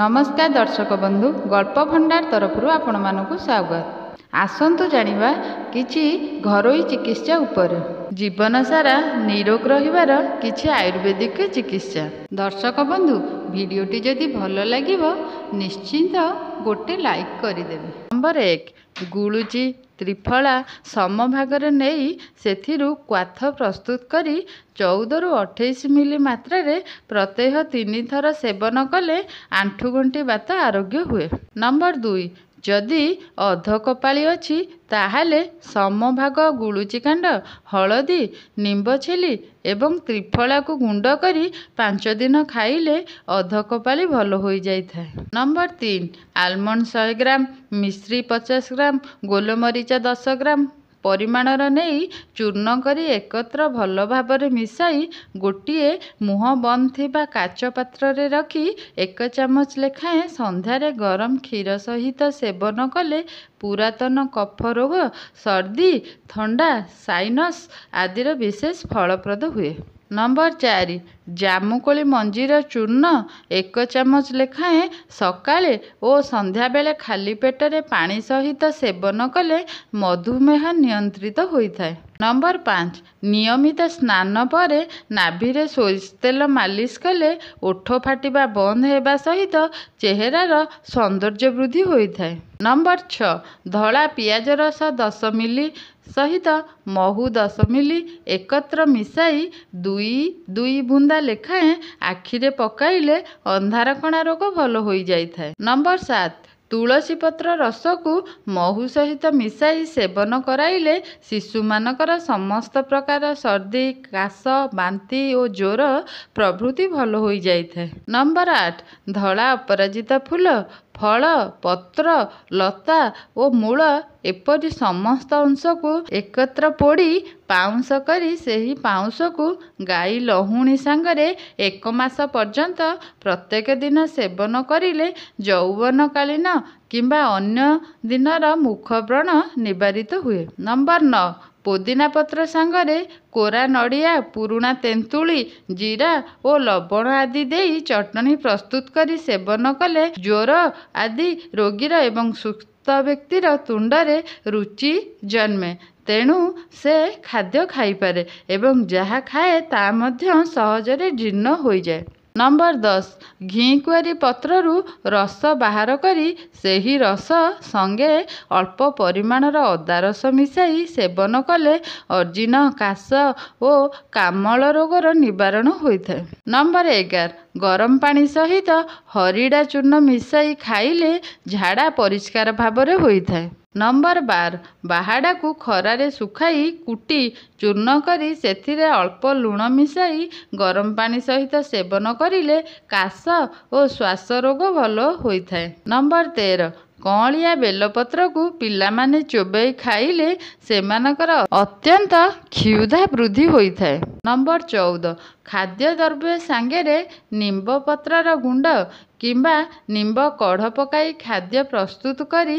ନମସ୍କାର ଦର୍ଶକ ବନ୍ଧୁ ଗଳ୍ପ ଭଣ୍ଡାର ତରଫରୁ ଆପଣମାନଙ୍କୁ ସ୍ୱାଗତ ଆସନ୍ତୁ ଜାଣିବା କିଛି ଘରୋଇ ଚିକିତ୍ସା ଉପରେ ଜୀବନ ସାରା ନିରୋଗ ରହିବାର କିଛି ଆୟୁର୍ବେଦିକ ଚିକିତ୍ସା ଦର୍ଶକ ବନ୍ଧୁ ଭିଡ଼ିଓଟି ଯଦି ଭଲ ଲାଗିବ ନିଶ୍ଚିନ୍ତ ଗୋଟେ ଲାଇକ୍ କରିଦେବେ ନମ୍ବର ଏକ ଗୁଳୁଚି ତ୍ରିଫଳା ସମଭାଗରେ ନେଇ ସେଥିରୁ କ୍ୱାଥ ପ୍ରସ୍ତୁତ କରି ଚଉଦରୁ ଅଠେଇଶ ମିଲି ମାତ୍ରାରେ ପ୍ରତ୍ୟହ ତିନିଥର ସେବନ କଲେ ଆଣ୍ଠୁଗଣ୍ଠି ବାତ ଆରୋଗ୍ୟ ହୁଏ ନମ୍ବର ଦୁଇ ଯଦି ଅଧ କପାଳି ଅଛି ତାହେଲେ ସମଭାଗ ଗୁଳୁଚିକାଣ୍ଡ ହଳଦୀ ନିମ୍ବ ଛେଲି ଏବଂ ତ୍ରିଫଳାକୁ ଗୁଣ୍ଡ କରି ପାଞ୍ଚ ଦିନ ଖାଇଲେ ଅଧକପାଳି ଭଲ ହୋଇଯାଇଥାଏ ନମ୍ବର ତିନି ଆଲମଣ୍ଡ ଶହେ ଗ୍ରାମ ମିଶ୍ରି ପଚାଶ ଗ୍ରାମ ଗୋଲମରିଚ ଦଶ ଗ୍ରାମ ପରିମାଣର ନେଇ ଚୂର୍ଣ୍ଣ କରି ଏକତ୍ର ଭଲ ଭାବରେ ମିଶାଇ ଗୋଟିଏ ମୁହଁ ବନ୍ଦ ଥିବା କାଚ ପାତ୍ରରେ ରଖି ଏକ ଚାମଚ ଲେଖାଏଁ ସନ୍ଧ୍ୟାରେ ଗରମ କ୍ଷୀର ସହିତ ସେବନ କଲେ ପୁରାତନ କଫ ରୋଗ ସର୍ଦ୍ଦି ଥଣ୍ଡା ସାଇନସ୍ ଆଦିର ବିଶେଷ ଫଳପ୍ରଦ ହୁଏ ନମ୍ବର ଚାରି ଜାମୁକୋଳି ମଞ୍ଜିର ଚୂର୍ଣ୍ଣ ଏକ ଚାମଚ ଲେଖାଏଁ ସକାଳେ ଓ ସନ୍ଧ୍ୟାବେଳେ ଖାଲି ପେଟରେ ପାଣି ସହିତ ସେବନ କଲେ ମଧୁମେହ ନିୟନ୍ତ୍ରିତ ହୋଇଥାଏ ନମ୍ବର ପାଞ୍ଚ ନିୟମିତ ସ୍ନାନ ପରେ ନାଭିରେ ସୋରିଷ ତେଲ ମାଲିସ କଲେ ଓଠ ଫାଟିବା ବନ୍ଦ ହେବା ସହିତ ଚେହେରାର ସୌନ୍ଦର୍ଯ୍ୟ ବୃଦ୍ଧି ହୋଇଥାଏ ନମ୍ବର ଛଅ ଧଳା ପିଆଜ ରସ ଦଶ ମିଲି ସହିତ ମହୁ ଦଶ ମିଲି ଏକତ୍ର ମିଶାଇ ଦୁଇ ଦୁଇ ବୁନ୍ଦା ଲେଖାଏଁ ଆଖିରେ ପକାଇଲେ ଅନ୍ଧାରକଣା ରୋଗ ଭଲ ହୋଇଯାଇଥାଏ ନମ୍ବର ସାତ ତୁଳସୀ ପତ୍ର ରସକୁ ମହୁ ସହିତ ମିଶାଇ ସେବନ କରାଇଲେ ଶିଶୁମାନଙ୍କର ସମସ୍ତ ପ୍ରକାର ସର୍ଦ୍ଦି କାଶ ବାନ୍ତି ଓ ଜ୍ୱର ପ୍ରଭୃତି ଭଲ ହୋଇଯାଇଥାଏ ନମ୍ବର ଆଠ ଧଳା ଅପରାଜିତା ଫୁଲ ଫଳ ପତ୍ର ଲତା ଓ ମୂଳ ଏପରି ସମସ୍ତ ଅଂଶକୁ ଏକତ୍ର ପୋଡ଼ି ପାଉଁଶ କରି ସେହି ପାଉଁଶକୁ ଗାଈ ଲହୁଣୀ ସାଙ୍ଗରେ ଏକ ମାସ ପର୍ଯ୍ୟନ୍ତ ପ୍ରତ୍ୟେକ ଦିନ ସେବନ କରିଲେ ଯୌବନକାଳୀନ କିମ୍ବା ଅନ୍ୟ ଦିନର ମୁଖ ବ୍ରଣ ନିବାରିତ ହୁଏ ନମ୍ବର ନଅ ପୋଦିନା ପତ୍ର ସାଙ୍ଗରେ କୋରା ନଡ଼ିଆ ପୁରୁଣା ତେନ୍ତୁଳି ଜିରା ଓ ଲବଣ ଆଦି ଦେଇ ଚଟଣି ପ୍ରସ୍ତୁତ କରି ସେବନ କଲେ ଜ୍ୱର ଆଦି ରୋଗୀର ଏବଂ ସୁସ୍ଥ ବ୍ୟକ୍ତିର ତୁଣ୍ଡରେ ରୁଚି ଜନ୍ମେ ତେଣୁ ସେ ଖାଦ୍ୟ ଖାଇପାରେ ଏବଂ ଯାହା ଖାଏ ତାହା ମଧ୍ୟ ସହଜରେ ଜୀର୍ଣ୍ଣ ହୋଇଯାଏ ନମ୍ବର ଦଶ ଘିକୁଆରୀ ପତ୍ରରୁ ରସ ବାହାର କରି ସେହି ରସ ସଙ୍ଗେ ଅଳ୍ପ ପରିମାଣର ଅଦା ରସ ମିଶାଇ ସେବନ କଲେ ଅର୍ଜିନ କାଶ ଓ କାମଳ ରୋଗର ନିବାରଣ ହୋଇଥାଏ ନମ୍ବର ଏଗାର ଗରମ ପାଣି ସହିତ ହରିଡ଼ା ଚୂର୍ଣ୍ଣ ମିଶାଇ ଖାଇଲେ ଝାଡ଼ା ପରିଷ୍କାର ଭାବରେ ହୋଇଥାଏ ନମ୍ବର ବାର ବାହାଡ଼ାକୁ ଖରାରେ ଶୁଖାଇ କୁଟି ଚୂର୍ଣ୍ଣ କରି ସେଥିରେ ଅଳ୍ପ ଲୁଣ ମିଶାଇ ଗରମ ପାଣି ସହିତ ସେବନ କରିଲେ କାଶ ଓ ଶ୍ୱାସ ରୋଗ ଭଲ ହୋଇଥାଏ ନମ୍ବର ତେର କଅଁଳିଆ ବେଲପତ୍ରକୁ ପିଲାମାନେ ଚୋବେଇ ଖାଇଲେ ସେମାନଙ୍କର ଅତ୍ୟନ୍ତ କ୍ଷୁଧା ବୃଦ୍ଧି ହୋଇଥାଏ ନମ୍ବର ଚଉଦ ଖାଦ୍ୟ ଦ୍ରବ୍ୟ ସାଙ୍ଗରେ ନିମ୍ବ ପତ୍ରର ଗୁଣ୍ଡ କିମ୍ବା ନିମ୍ବ କଢ଼ ପକାଇ ଖାଦ୍ୟ ପ୍ରସ୍ତୁତ କରି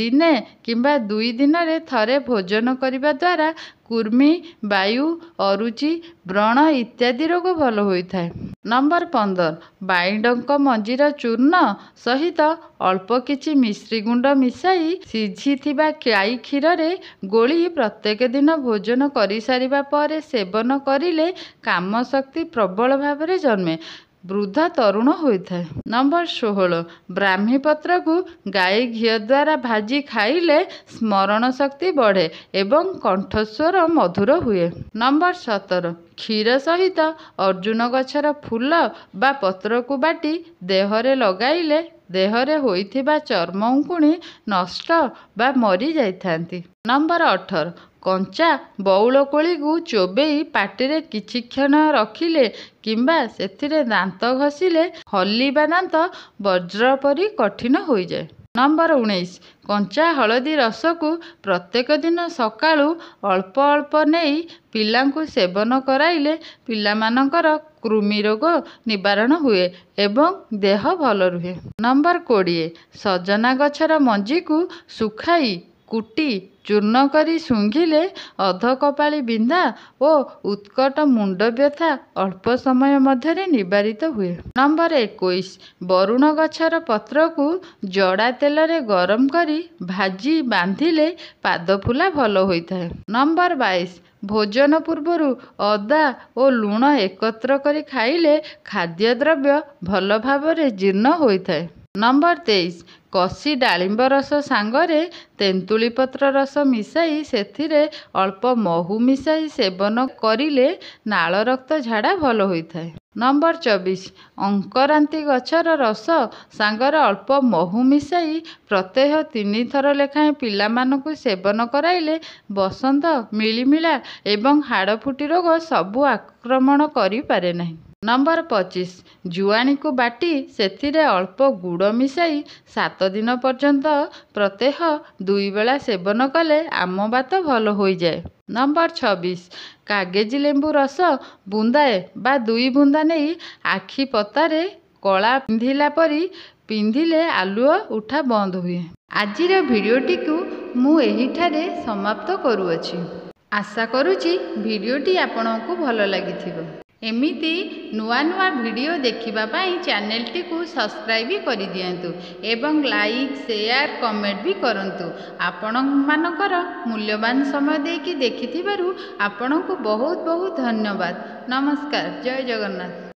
ଦିନେ କିମ୍ବା ଦୁଇ ଦିନରେ ଥରେ ଭୋଜନ କରିବା ଦ୍ୱାରା କୁର୍ମୀ ବାୟୁ ଅରୁଚି ବ୍ରଣ ଇତ୍ୟାଦି ରୋଗ ଭଲ ହୋଇଥାଏ ନମ୍ବର ପନ୍ଦର ବାଇଡ଼ଙ୍କ ମଞ୍ଜିର ଚୂର୍ଣ୍ଣ ସହିତ ଅଳ୍ପ କିଛି ମିଶ୍ରିଗୁଣ୍ଡ ମିଶାଇ ସିଝିଥିବା କ୍ଷାଇ କ୍ଷୀରରେ ଗୋଳି ପ୍ରତ୍ୟେକ ଦିନ ଭୋଜନ କରିସାରିବା ପରେ ସେବନ କରିଲେ କାମ ଶକ୍ତି ପ୍ରବଳ ଭାବରେ ଜନ୍ମେ ବୃଦ୍ଧା ତରୁଣ ହୋଇଥାଏ ନମ୍ବର ଷୋହଳ ବ୍ରାହ୍ମୀ ପତ୍ରକୁ ଗାଈ ଘିଅ ଦ୍ୱାରା ଭାଜି ଖାଇଲେ ସ୍ମରଣ ଶକ୍ତି ବଢ଼େ ଏବଂ କଣ୍ଠସ୍ୱର ମଧୁର ହୁଏ ନମ୍ବର ସତର କ୍ଷୀର ସହିତ ଅର୍ଜୁନ ଗଛର ଫୁଲ ବା ପତ୍ରକୁ ବାଟି ଦେହରେ ଲଗାଇଲେ ଦେହରେ ହୋଇଥିବା ଚର୍ମ ଉଙ୍କୁଣି ନଷ୍ଟ ବା ମରିଯାଇଥାନ୍ତି ନମ୍ବର ଅଠର କଞ୍ଚା ବଉଳକୋଳିକୁ ଚୋବେଇ ପାଟିରେ କିଛି କ୍ଷଣ ରଖିଲେ କିମ୍ବା ସେଥିରେ ଦାନ୍ତ ଘଷିଲେ ହଲିବା ଦାନ୍ତ ବଜ୍ର ପରି କଠିନ ହୋଇଯାଏ ନମ୍ବର ଉଣେଇଶ କଞ୍ଚା ହଳଦୀ ରସକୁ ପ୍ରତ୍ୟେକ ଦିନ ସକାଳୁ ଅଳ୍ପ ଅଳ୍ପ ନେଇ ପିଲାଙ୍କୁ ସେବନ କରାଇଲେ ପିଲାମାନଙ୍କର କୃମି ରୋଗ ନିବାରଣ ହୁଏ ଏବଂ ଦେହ ଭଲ ରୁହେ ନମ୍ବର କୋଡ଼ିଏ ସଜନା ଗଛର ମଞ୍ଜିକୁ ଶୁଖାଇ କୁଟି ଚୂର୍ଣ୍ଣ କରି ଶୁଙ୍ଘିଲେ ଅଧ କପାଳି ବିନ୍ଧା ଓ ଉତ୍କଟ ମୁଣ୍ଡ ବ୍ୟଥା ଅଳ୍ପ ସମୟ ମଧ୍ୟରେ ନିବାରିତ ହୁଏ ନମ୍ବର ଏକୋଇଶ ବରୁଣ ଗଛର ପତ୍ରକୁ ଜଡ଼ା ତେଲରେ ଗରମ କରି ଭାଜି ବାନ୍ଧିଲେ ପାଦ ଫୁଲା ଭଲ ହୋଇଥାଏ ନମ୍ବର ବାଇଶ ଭୋଜନ ପୂର୍ବରୁ ଅଦା ଓ ଲୁଣ ଏକତ୍ର କରି ଖାଇଲେ ଖାଦ୍ୟ ଦ୍ରବ୍ୟ ଭଲ ଭାବରେ ଜୀର୍ଣ୍ଣ ହୋଇଥାଏ ନମ୍ବର ତେଇଶ କଷି ଡାଳିମ୍ବ ରସ ସାଙ୍ଗରେ ତେନ୍ତୁଳି ପତ୍ର ରସ ମିଶାଇ ସେଥିରେ ଅଳ୍ପ ମହୁ ମିଶାଇ ସେବନ କରିଲେ ନାଳ ରକ୍ତ ଝାଡ଼ା ଭଲ ହୋଇଥାଏ ନମ୍ବର ଚବିଶ ଅଙ୍କରାନ୍ତି ଗଛର ରସ ସାଙ୍ଗରେ ଅଳ୍ପ ମହୁ ମିଶାଇ ପ୍ରତ୍ୟହ ତିନିଥର ଲେଖାଏଁ ପିଲାମାନଙ୍କୁ ସେବନ କରାଇଲେ ବସନ୍ତ ମିଳିମିଳା ଏବଂ ହାଡ଼ଫୁଟି ରୋଗ ସବୁ ଆକ୍ରମଣ କରିପାରେ ନାହିଁ ନମ୍ବର ପଚିଶ ଜୁଆଣିକୁ ବାଟି ସେଥିରେ ଅଳ୍ପ ଗୁଡ଼ ମିଶାଇ ସାତ ଦିନ ପର୍ଯ୍ୟନ୍ତ ପ୍ରତ୍ୟେହ ଦୁଇବେଳା ସେବନ କଲେ ଆମ ବାତ ଭଲ ହୋଇଯାଏ ନମ୍ବର ଛବିଶ କାଗେଜି ଲେମ୍ବୁ ରସ ବୁନ୍ଦାଏ ବା ଦୁଇ ବୁନ୍ଦା ନେଇ ଆଖି ପତାରେ କଳା ପିନ୍ଧିଲା ପରି ପିନ୍ଧିଲେ ଆଲୁଅ ଉଠା ବନ୍ଦ ହୁଏ ଆଜିର ଭିଡ଼ିଓଟିକୁ ମୁଁ ଏହିଠାରେ ସମାପ୍ତ କରୁଅଛି ଆଶା କରୁଛି ଭିଡ଼ିଓଟି ଆପଣଙ୍କୁ ଭଲ ଲାଗିଥିବ ଏମିତି ନୂଆ ନୂଆ ଭିଡ଼ିଓ ଦେଖିବା ପାଇଁ ଚ୍ୟାନେଲଟିକୁ ସବସ୍କ୍ରାଇବ୍ କରିଦିଅନ୍ତୁ ଏବଂ ଲାଇକ୍ ସେୟାର କମେଣ୍ଟ ବି କରନ୍ତୁ ଆପଣମାନଙ୍କର ମୂଲ୍ୟବାନ ସମୟ ଦେଇକି ଦେଖିଥିବାରୁ ଆପଣଙ୍କୁ ବହୁତ ବହୁତ ଧନ୍ୟବାଦ ନମସ୍କାର ଜୟ ଜଗନ୍ନାଥ